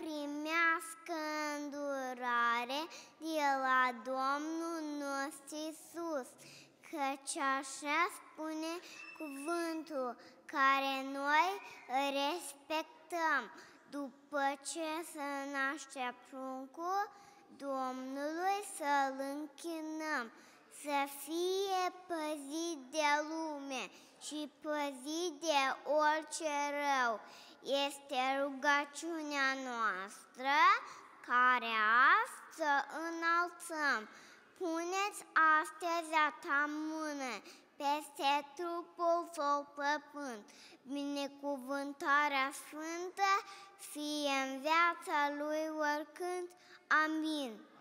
primească îndurare de la Domnul nostru Isus, căci așa spune cuvântul care noi respectăm după ce să naște pruncul Domnului să-L închinăm, să fie păzit de lume și păzit de orice rău este rugăciunea noastră care azi să înalțăm. Puneți astăzi a ta mână peste trupul său păpând. Binecuvântarea sfântă fie în viața lui oricând. Amin.